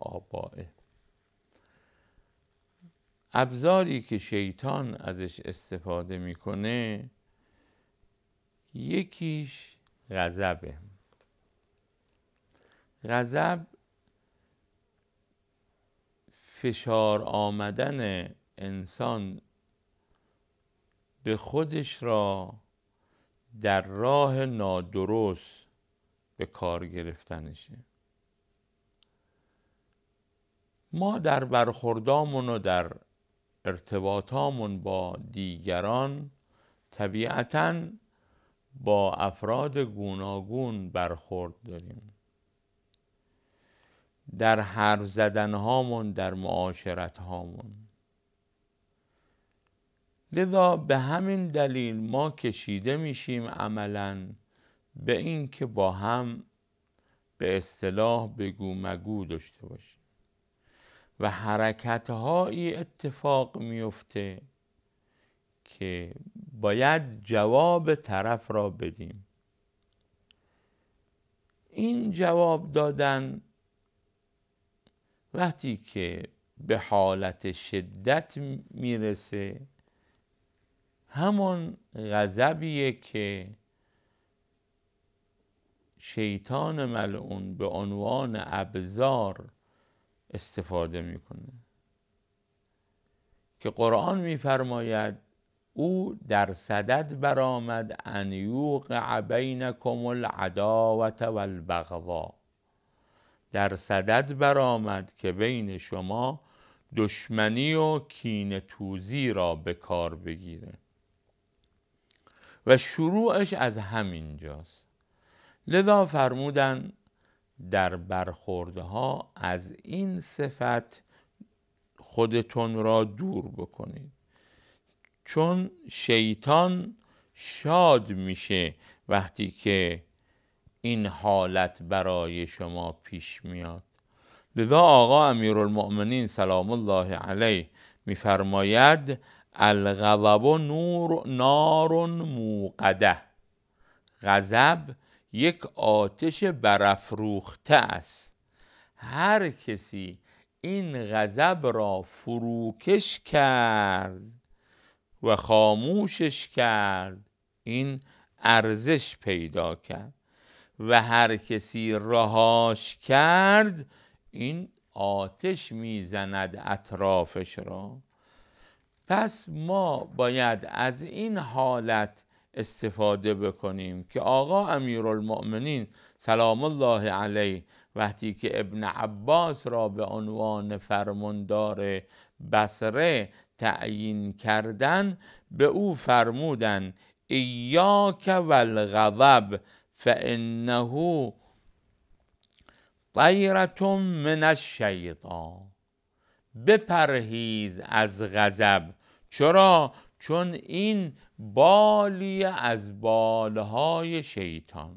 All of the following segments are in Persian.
آبائه ابزاری که شیطان ازش استفاده میکنه یکیش غضبه غضب فشار آمدن انسان به خودش را در راه نادرست به کار گرفتنشه ما در برخوردامون و در ارتباطامون با دیگران طبیعتا با افراد گوناگون برخورد داریم در هر زدن هامون در معاشرت هامون لذا به همین دلیل ما کشیده میشیم عملا به اینکه با هم به اصطلاح بگو مگو داشته باشیم و حرکت هایی اتفاق میفته که باید جواب طرف را بدیم این جواب دادن وقتی که به حالت شدت میرسه همون غضبیه که شیطان ملعون به عنوان ابزار استفاده میکنه که قرآن میفرماید او در صدد برآمد ان یوقع بینکم العداوت و در صدد برآمد که بین شما دشمنی و کین توزی را به کار بگیره و شروعش از همینجاست لذا فرمودن در برخوردها از این صفت خودتون را دور بکنید چون شیطان شاد میشه وقتی که این حالت برای شما پیش میاد لذا آقا امیرالمؤمنین سلام الله علیه میفرماید الغضب نور نار موقده غضب یک آتش برافروخته است هر کسی این غضب را فروکش کرد و خاموشش کرد این ارزش پیدا کرد و هر کسی رهاش کرد این آتش میزند اطرافش را پس ما باید از این حالت استفاده بکنیم که آقا امیرالمؤمنین سلام الله علیه وقتی که ابن عباس را به عنوان فرماندار بصره تعیین کردن به او فرمودن ایاک والغضب فانه طیره من الشیطان بپرهیز از غضب چرا چون این بالی از بالهای شیطان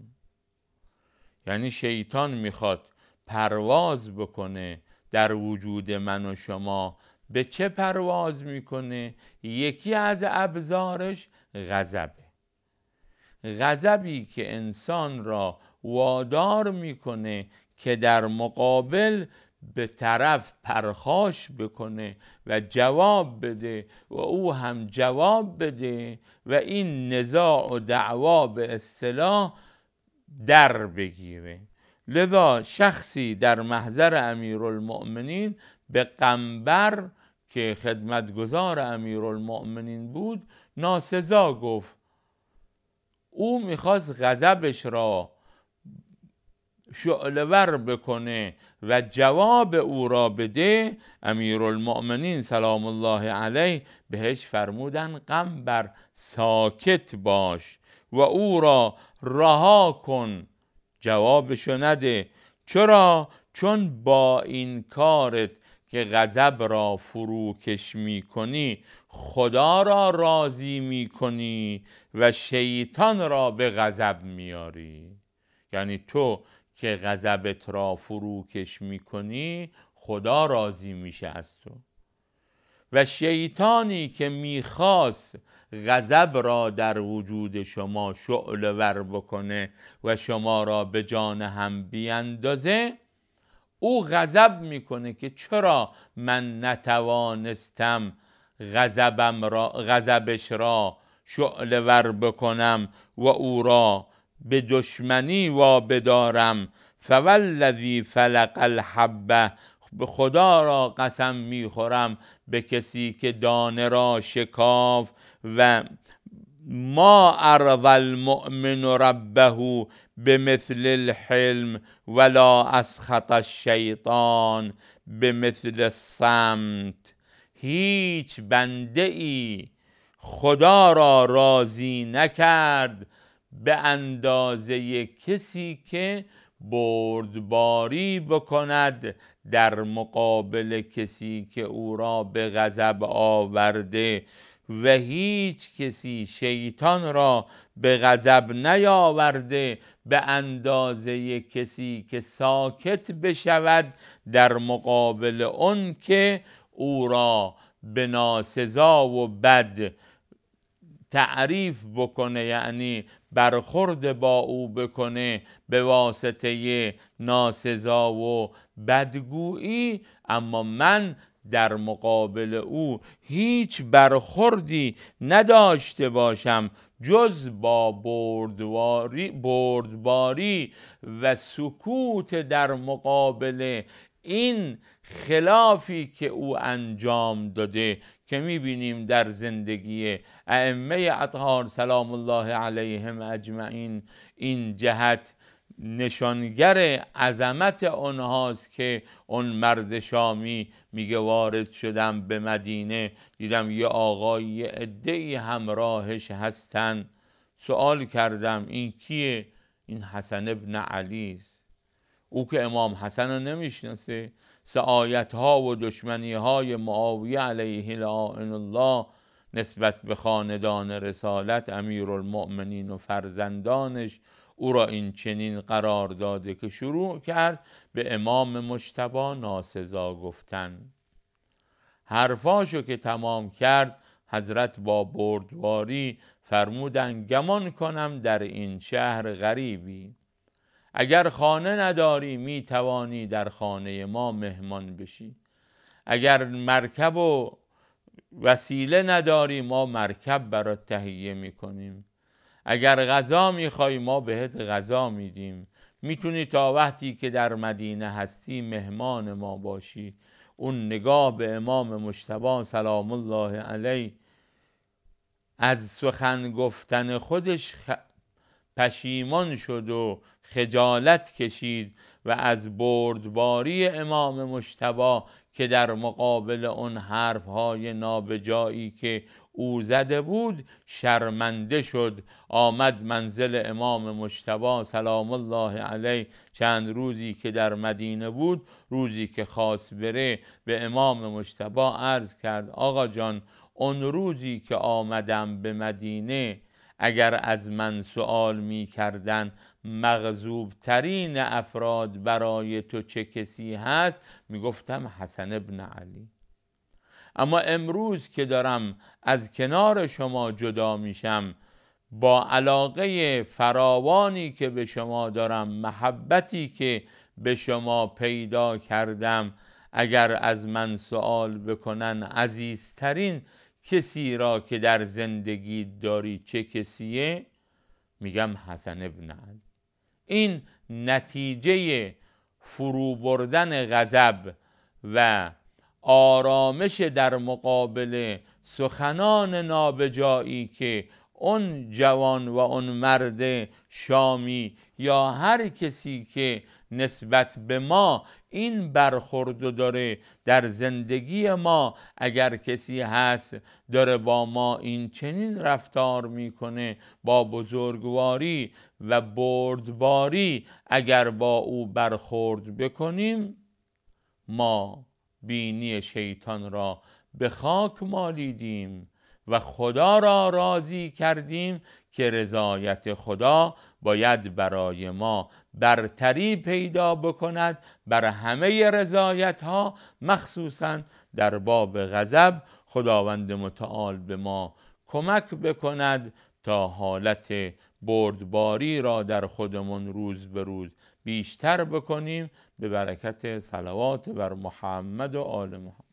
یعنی شیطان میخواد پرواز بکنه در وجود من و شما به چه پرواز میکنه یکی از ابزارش غضبه غضبی که انسان را وادار میکنه که در مقابل به طرف پرخاش بکنه و جواب بده و او هم جواب بده و این نزاع و دعوا به اصطلاح در بگیره لذا شخصی در محضر امیرالمؤمنین به قنبر که خدمتگزار امیرالمؤمنین بود ناسزا گفت او میخواست غضبش را شعلور بکنه و جواب او را بده امیر المؤمنین سلام الله علیه بهش فرمودن غم بر ساکت باش و او را رها کن جوابشو نده چرا؟ چون با این کارت که غضب را فروکش می کنی خدا را راضی می کنی و شیطان را به غضب میاری یعنی تو که غضبت را فروکش میکنی خدا راضی میشه از تو و شیطانی که میخواست غضب را در وجود شما شعله ور بکنه و شما را به جان هم بیندازه او غضب میکنه که چرا من نتوانستم غضبم را غضبش را شعله ور بکنم و او را به دشمنی و بدارم فوالذی فلق الحبه به خدا را قسم میخورم به کسی که دانه را شکاف و ما ارض المؤمن ربه به مثل الحلم ولا اسخط الشیطان به مثل السمت هیچ بنده ای خدا را راضی نکرد به اندازه کسی که بردباری بکند در مقابل کسی که او را به غضب آورده و هیچ کسی شیطان را به غضب نیاورده به اندازه کسی که ساکت بشود در مقابل اون که او را به ناسزا و بد تعریف بکنه یعنی برخورد با او بکنه به واسطه ناسزا و بدگویی اما من در مقابل او هیچ برخوردی نداشته باشم جز با بردباری و سکوت در مقابل این خلافی که او انجام داده که میبینیم در زندگی ائمه اطهار سلام الله علیهم اجمعین این جهت نشانگر عظمت آنهاست که اون مرد شامی میگه وارد شدم به مدینه دیدم یه آقای ای همراهش هستن سوال کردم این کیه این حسن ابن علی است او که امام حسن رو نمیشناسه سعایت ها و دشمنی های معاویه علیه لعائن الله نسبت به خاندان رسالت امیر المؤمنین و فرزندانش او را این چنین قرار داده که شروع کرد به امام مشتبا ناسزا گفتن حرفاشو که تمام کرد حضرت با بردواری فرمودن گمان کنم در این شهر غریبی اگر خانه نداری می توانی در خانه ما مهمان بشی اگر مرکب و وسیله نداری ما مرکب برات تهیه می کنیم اگر غذا می خواهی ما بهت غذا میدیم میتونی تا وقتی که در مدینه هستی مهمان ما باشی اون نگاه به امام مشتبا سلام الله علیه از سخن گفتن خودش پشیمان شد و خجالت کشید و از بردباری امام مشتبا که در مقابل اون های نابجایی که او زده بود شرمنده شد آمد منزل امام مشتبا سلام الله علیه چند روزی که در مدینه بود روزی که خاص بره به امام مشتبا عرض کرد آقا جان اون روزی که آمدم به مدینه اگر از من سوال می کردن ترین افراد برای تو چه کسی هست می گفتم حسن ابن علی اما امروز که دارم از کنار شما جدا میشم با علاقه فراوانی که به شما دارم محبتی که به شما پیدا کردم اگر از من سوال بکنن عزیزترین کسی را که در زندگی داری چه کسیه میگم حسن ابن علی این نتیجه فرو بردن غضب و آرامش در مقابل سخنان نابجایی که اون جوان و اون مرد شامی یا هر کسی که نسبت به ما این برخورد داره در زندگی ما اگر کسی هست داره با ما این چنین رفتار میکنه با بزرگواری و بردباری اگر با او برخورد بکنیم ما بینی شیطان را به خاک مالیدیم و خدا را راضی کردیم که رضایت خدا باید برای ما برتری پیدا بکند بر همه رضایت ها مخصوصا در باب غضب خداوند متعال به ما کمک بکند تا حالت بردباری را در خودمون روز به روز بیشتر بکنیم به برکت صلوات بر محمد و آل محمد